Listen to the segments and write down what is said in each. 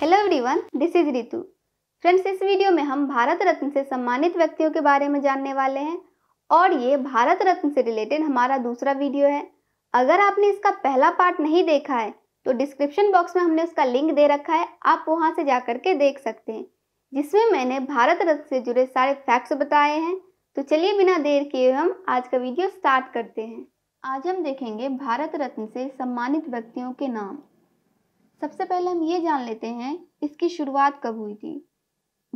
hello everyone this is Ritu friends इस video में हम भारत रत्न से सम्मानित व्यक्तियों के बारे में जानने वाले हैं और ये भारत रत्न से रिलेटेड हमारा दूसरा वीडियो है अगर आपने इसका पहला पार्ट नहीं देखा है तो डिस्क्रिप्शन बॉक्स में हमने उसका लिंक दे रखा है आप वहाँ से जा करके देख सकते हैं जिसमें मैंने भारत रत्न से जुड़े सारे फैक्ट्स बताए हैं तो चलिए बिना देर किए हम आज का वीडियो स्टार्ट करते हैं आज हम देखेंगे भारत रत्न से सम्मानित व्यक्तियों के नाम सबसे पहले हम ये जान लेते हैं इसकी शुरुआत कब हुई थी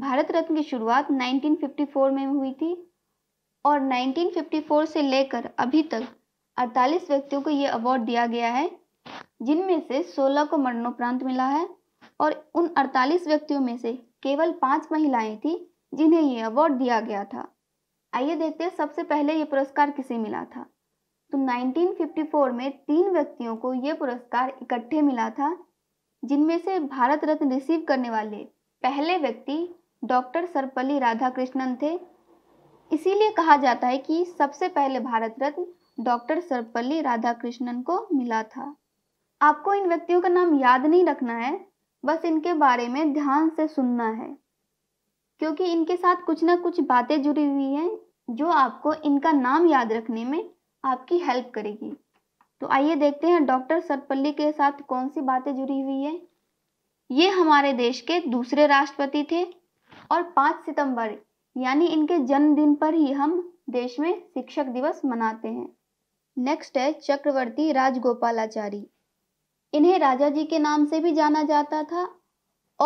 भारत रत्न की शुरुआत 1954 में हुई थी और 1954 से लेकर अभी तक 48 व्यक्तियों को ये अवार्ड दिया गया है जिनमें से 16 को मरणोपरांत मिला है और उन 48 व्यक्तियों में से केवल पांच महिलाएं थी जिन्हें ये अवार्ड दिया गया था आइए देखते हैं सबसे पहले ये पुरस्कार किसे मिला था तो 1954 में तीन व्यक्तियों को ये पुरस्कार इकट्ठे मिला था जिनमें से भारत रत्न रिसीव करने वाले पहले व्यक्ति डॉक्टर सर्वपल्ली राधाकृष्णन थे इसीलिए कहा जाता है कि सबसे पहले भारत रत्न डॉक्टर सर्वपल्ली राधाकृष्णन को मिला था आपको इन व्यक्तियों का नाम याद नहीं रखना है बस इनके बारे में ध्यान से सुनना है क्योंकि इनके साथ कुछ ना कुछ बातें जुड़ी हुई हैं जो आपको इनका नाम याद रखने में आपकी हेल्प करेगी तो आइए देखते हैं डॉक्टर सर्वपल्ली के साथ कौन सी बातें जुड़ी हुई है ये हमारे देश के दूसरे राष्ट्रपति थे और पांच सितंबर यानी इनके जन्मदिन पर ही हम देश में शिक्षक दिवस मनाते हैं नेक्स्ट है चक्रवर्ती राजगोपालाचारी इन्हें राजा जी के नाम से भी जाना जाता था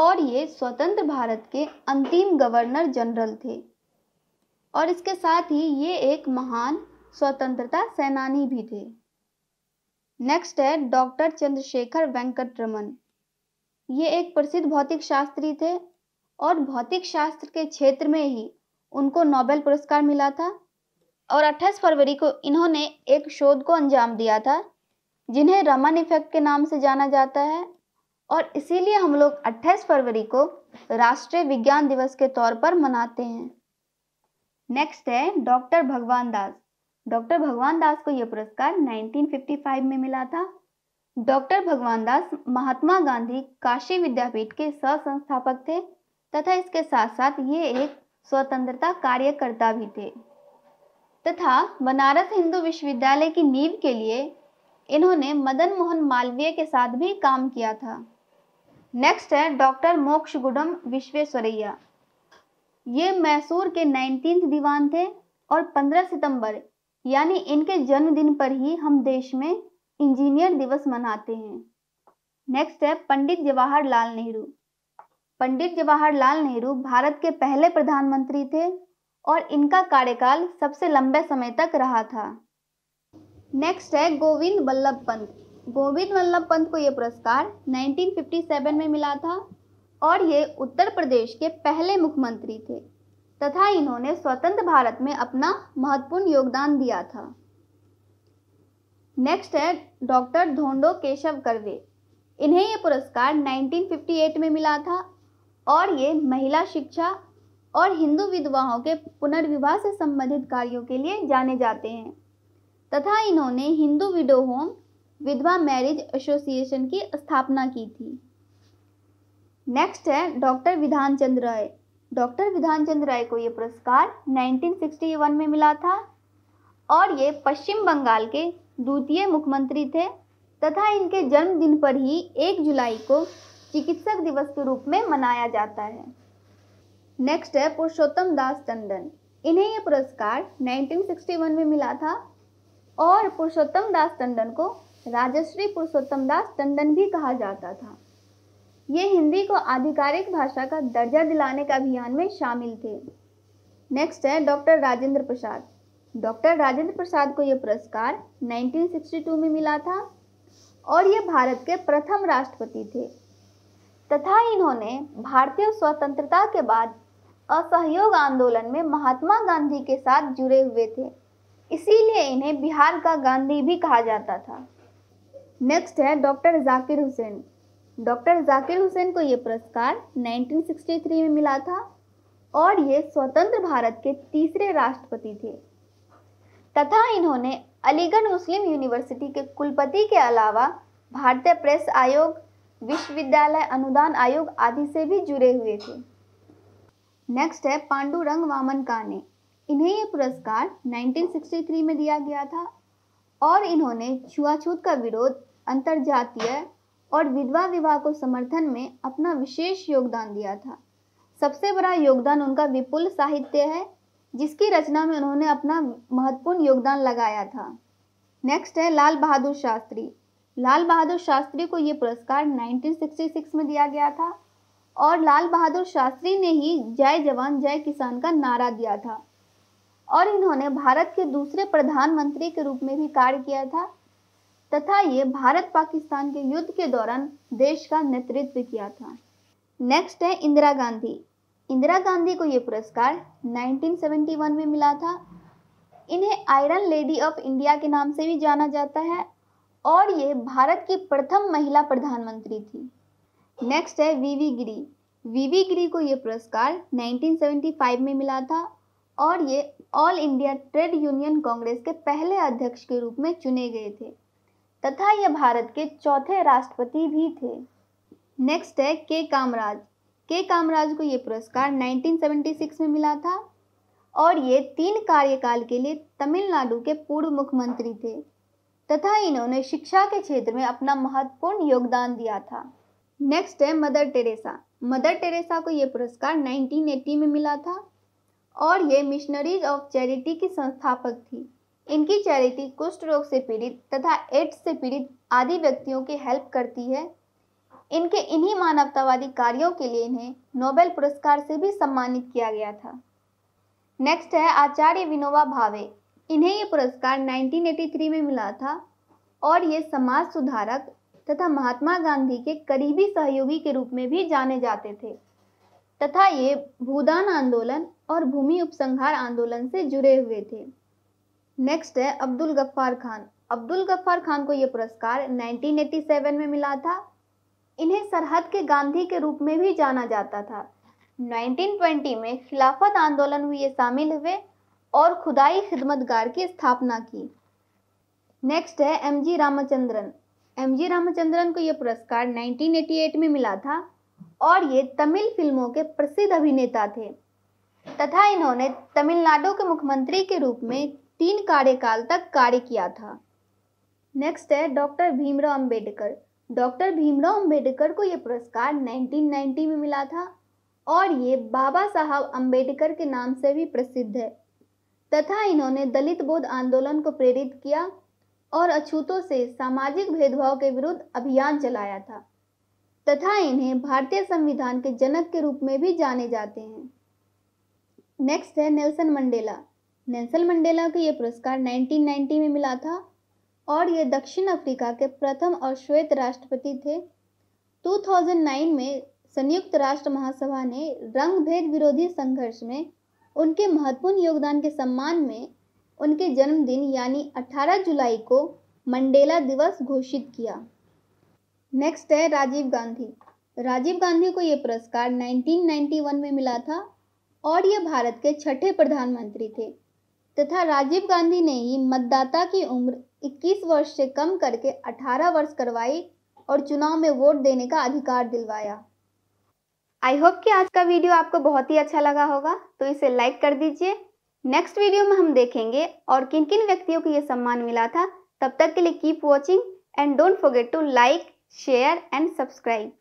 और ये स्वतंत्र भारत के अंतिम गवर्नर जनरल थे और इसके साथ ही ये एक महान स्वतंत्रता सेनानी भी थे नेक्स्ट है डॉक्टर चंद्रशेखर वेंकट रमन ये एक प्रसिद्ध भौतिक शास्त्री थे और भौतिक शास्त्र के क्षेत्र में ही उनको नोबेल पुरस्कार मिला था और 28 फरवरी को इन्होंने एक शोध को अंजाम दिया था जिन्हें रमन इफेक्ट के नाम से जाना जाता है और इसीलिए हम लोग 28 फरवरी को राष्ट्रीय विज्ञान दिवस के तौर पर मनाते हैं नेक्स्ट है डॉक्टर भगवान दास डॉक्टर भगवान दास को यह पुरस्कार 1955 में मिला था डॉक्टर भगवान दास महात्मा गांधी काशी विद्यापीठ के सह संस्थापक थे तथा इसके साथ साथ ये एक स्वतंत्रता कार्यकर्ता भी थे तथा बनारस हिंदू विश्वविद्यालय की नींव के लिए इन्होंने मदन मोहन मालवीय के साथ भी काम किया था नेक्स्ट है डॉक्टर मोक्ष गुडम विश्वेश्वरैया ये मैसूर के नाइनटीन दीवान थे और 15 सितंबर यानी इनके जन्मदिन पर ही हम देश में इंजीनियर दिवस मनाते हैं नेक्स्ट है पंडित जवाहरलाल नेहरू पंडित जवाहरलाल नेहरू भारत के पहले प्रधानमंत्री थे और इनका कार्यकाल सबसे लंबे समय तक रहा था नेक्स्ट है गोविंद वल्लभ पंत गोविंद वल्लभ पंत को यह पुरस्कार 1957 में मिला था और ये उत्तर प्रदेश के पहले मुख्यमंत्री थे तथा इन्होंने स्वतंत्र भारत में अपना महत्वपूर्ण योगदान दिया था नेक्स्ट है डॉक्टर धोंडो केशव करवे इन्हें ये पुरस्कार 1958 में मिला था और ये महिला शिक्षा और हिंदू विधवाओं के पुनर्विवाह से संबंधित कार्यों के लिए जाने जाते हैं तथा इन्होंने हिंदू विडो होम विधवा मैरिज एसोसिएशन की स्थापना की थी नेक्स्ट है डॉक्टर विधान चंद्र राय डॉक्टर विधान चंद्र राय को यह पुरस्कार 1961 में मिला था और ये पश्चिम बंगाल के द्वितीय मुख्यमंत्री थे तथा इनके जन्मदिन पर ही 1 जुलाई को चिकित्सक दिवस के रूप में मनाया जाता है नेक्स्ट है पुरुषोत्तम दास टंडन इन्हें यह पुरस्कार 1961 में मिला था और पुरुषोत्तम दास टंडन को राजश्री पुरुषोत्तम दास टंडन भी कहा जाता था ये हिंदी को आधिकारिक भाषा का दर्जा दिलाने के अभियान में शामिल थे नेक्स्ट है डॉक्टर राजेंद्र प्रसाद डॉक्टर राजेंद्र प्रसाद को यह पुरस्कार 1962 में मिला था और ये भारत के प्रथम राष्ट्रपति थे तथा इन्होंने भारतीय स्वतंत्रता के बाद असहयोग आंदोलन में महात्मा गांधी के साथ जुड़े हुए थे इसीलिए इन्हें बिहार का गांधी भी कहा जाता था नेक्स्ट है डॉक्टर जाकिर हुसैन डॉक्टर जाकिर हुसैन को ये पुरस्कार 1963 में मिला था और ये स्वतंत्र भारत के तीसरे राष्ट्रपति थे तथा इन्होंने अलीगढ़ मुस्लिम यूनिवर्सिटी के कुलपति के अलावा भारतीय प्रेस आयोग विश्वविद्यालय अनुदान आयोग आदि से भी जुड़े हुए थे नेक्स्ट है पांडुरंग वामन काने इन्हें ये पुरस्कार 1963 में दिया गया था और इन्होंने छुआछूत का विरोध अंतर्जातीय और विधवा विवाह को समर्थन में अपना विशेष योगदान दिया था सबसे बड़ा योगदान उनका विपुल साहित्य है जिसकी रचना में उन्होंने अपना महत्वपूर्ण योगदान लगाया था नेक्स्ट है लाल बहादुर शास्त्री लाल बहादुर शास्त्री को ये पुरस्कार 1966 में दिया गया था और लाल बहादुर शास्त्री ने ही जय जवान जय किसान का नारा दिया था और इन्होंने भारत के दूसरे प्रधानमंत्री के रूप में भी कार्य किया था तथा ये भारत पाकिस्तान के युद्ध के दौरान देश का नेतृत्व किया था नेक्स्ट है इंदिरा गांधी इंदिरा गांधी को ये पुरस्कार 1971 में मिला था इन्हें आयरन लेडी ऑफ इंडिया के नाम से भी जाना जाता है और ये भारत की प्रथम महिला प्रधानमंत्री थी नेक्स्ट है वीवी गिरी वीवी गिरी को ये पुरस्कार 1975 में मिला था और ये All India Trade Union Congress के पहले अध्यक्ष के रूप में चुने गए थे तथा यह भारत के चौथे राष्ट्रपति भी थे नेक्स्ट है के कामराज के कामराज को ये पुरस्कार 1976 में मिला था और ये तीन कार्यकाल के लिए तमिलनाडु के पूर्व मुख्यमंत्री थे तथा इन्होंने शिक्षा के क्षेत्र में अपना महत्वपूर्ण योगदान दिया था नेक्स्ट है मदर टेरेसा मदर टेरेसा को ये पुरस्कार 1980 में मिला था और ये मिशनरीज ऑफ चैरिटी की संस्थापक थी इनकी चैरिटी कुष्ठ रोग से पीड़ित तथा एड्स से पीड़ित आदि व्यक्तियों की हेल्प करती है इनके इन्हीं मानवतावादी कार्यों के लिए इन्हें नोबेल पुरस्कार से भी सम्मानित किया गया था नेक्स्ट है आचार्य विनोबा भावे इन्हें ये पुरस्कार 1983 में मिला था और ये समाज सुधारक तथा महात्मा गांधी के करीबी सहयोगी के रूप में भी जाने जाते थे तथा ये भूदान आंदोलन और भूमि उपसंहार आंदोलन से जुड़े हुए थे नेक्स्ट है अब्दुल गफ्फार खान अब्दुल गफ्फार खान को यह पुरस्कार 1987 में मिला था इन्हें सरहद के गांधी के रूप में भी जाना जाता था 1920 में खिलाफत आंदोलन में ये शामिल हुए और खुदाई खिदमतगार की स्थापना की नेक्स्ट है M G Ramachandran M G Ramachandran को यह पुरस्कार 1988 में मिला था और ये तमिल फिल्मों के प्रसिद्ध अभिनेता थे तथा इन्होंने तमिलनाडु के मुख्यमंत्री के रूप में तीन कार्यकाल तक कार्य किया था नेक्स्ट है डॉक्टर भीमराव अंबेडकर डॉक्टर भीमराव अंबेडकर को ये पुरस्कार 1990 में मिला था और ये बाबा साहब अंबेडकर के नाम से भी प्रसिद्ध है तथा इन्होंने दलित बोध आंदोलन को प्रेरित किया और अछूतों से सामाजिक भेदभाव के विरुद्ध अभियान चलाया था तथा इन्हें भारतीय संविधान के जनक के रूप में भी जाने जाते हैं नेक्स्ट है नेल्सन मंडेला नेल्सन मंडेला को यह पुरस्कार 1990 में मिला था और ये दक्षिण अफ्रीका के प्रथम और श्वेत राष्ट्रपति थे 2009 में संयुक्त राष्ट्र महासभा ने रंग भेद विरोधी संघर्ष में उनके महत्वपूर्ण योगदान के सम्मान में उनके जन्मदिन यानी 18 जुलाई को मंडेला दिवस घोषित किया नेक्स्ट है राजीव गांधी राजीव गांधी को यह पुरस्कार 1991 में मिला था और यह भारत के छठे प्रधानमंत्री थे तथा राजीव गांधी ने ही मतदाता की उम्र 21 वर्ष से कम करके 18 वर्ष करवाई और चुनाव में वोट देने का अधिकार दिलवाया आई होप कि आज का वीडियो आपको बहुत ही अच्छा लगा होगा तो इसे लाइक कर दीजिए नेक्स्ट वीडियो में हम देखेंगे और किन किन व्यक्तियों को ये सम्मान मिला था तब तक के लिए keep watching and don't forget to like share and subscribe